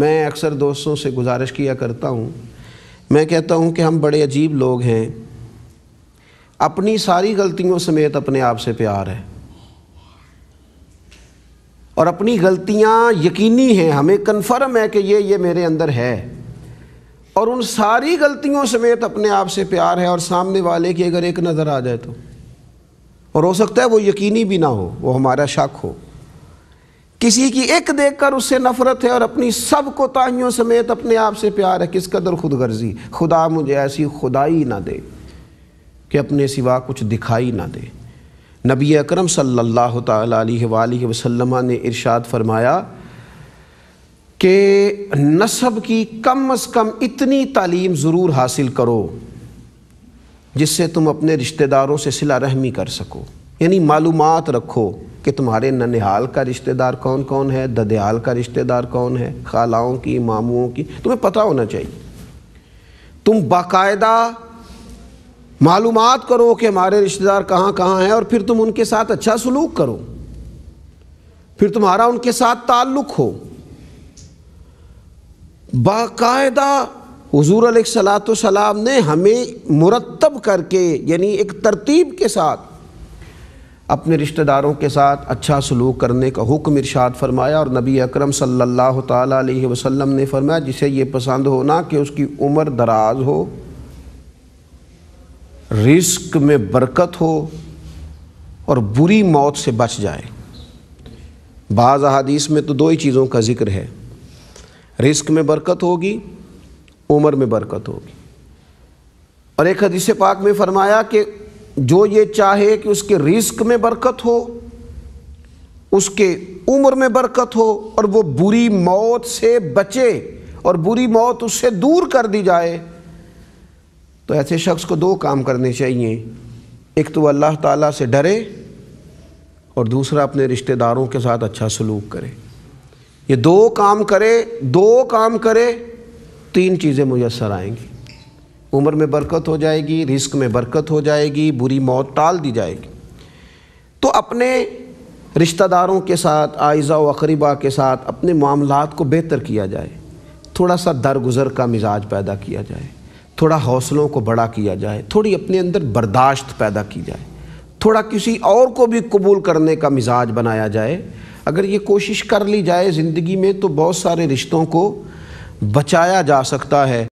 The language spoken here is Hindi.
मैं अक्सर दोस्तों से गुजारिश किया करता हूँ मैं कहता हूँ कि हम बड़े अजीब लोग हैं अपनी सारी गलतियों समेत अपने आप से प्यार है और अपनी गलतियाँ यकीनी हैं हमें कन्फर्म है कि ये ये मेरे अंदर है और उन सारी गलतियों समेत अपने आप से प्यार है और सामने वाले की अगर एक नज़र आ जाए तो और हो सकता है वो यकीनी भी ना हो वो हमारा शक हो किसी की एक देखकर उससे नफरत है और अपनी सब कोताहियों समेत अपने आप से प्यार है किस कदर खुद गर्जी खुदा मुझे ऐसी खुदाई ना दे कि अपने सिवा कुछ दिखाई ना दे नबी अकरम सल्लल्लाहु अलैहि वसल्लम ने इरशाद फरमाया कि नस्ब की कम अज़ कम इतनी तालीम ज़रूर हासिल करो जिससे तुम अपने रिश्तेदारों से सिला रहमी कर सको यानी मालूम रखो कि तुम्हारे ननिहाल का रिश्तेदार कौन कौन है ददयाल का रिश्तेदार कौन है खालाओं की मामुओं की तुम्हें पता होना चाहिए तुम बाकायदा मालूम करो कि हमारे रिश्तेदार कहाँ कहाँ हैं और फिर तुम उनके साथ अच्छा सलूक करो फिर तुम्हारा उनके साथ ताल्लुक़ हो बाकायदा हजूर सलाम ने हमें मुरतब करके यानी एक तरतीब के साथ अपने रिश्तेदारों के साथ अच्छा सलूक करने का हुक्म इरशाद फरमाया और नबी अकरम सल्लल्लाहु अलैहि वसल्लम ने फरमाया जिसे ये पसंद हो ना कि उसकी उम्र दराज हो रिस्क में बरकत हो और बुरी मौत से बच जाए बाज़ अहादीस में तो दो ही चीज़ों का ज़िक्र है रिस्क में बरकत होगी उम्र में बरकत होगी और एक हदीस पाक में फरमाया कि जो ये चाहे कि उसके रिस्क में बरकत हो उसके उम्र में बरकत हो और वो बुरी मौत से बचे और बुरी मौत उससे दूर कर दी जाए तो ऐसे शख्स को दो काम करने चाहिए एक तो अल्लाह ताला से डरे और दूसरा अपने रिश्तेदारों के साथ अच्छा सलूक करे ये दो काम करे दो काम करे तीन चीज़ें मुयसर आएंगी उम्र में बरकत हो जाएगी रिस्क में बरकत हो जाएगी बुरी मौत टाल दी जाएगी तो अपने रिश्तेदारों के साथ आयज़ा व अकरबा के साथ अपने मामला को बेहतर किया जाए थोड़ा सा दरगुजर का मिजाज पैदा किया जाए थोड़ा हौसलों को बड़ा किया जाए थोड़ी अपने अंदर बर्दाश्त पैदा की जाए थोड़ा किसी और को भी कबूल करने का मिजाज बनाया जाए अगर ये कोशिश कर ली जाए ज़िंदगी में तो बहुत सारे रिश्तों को बचाया जा सकता है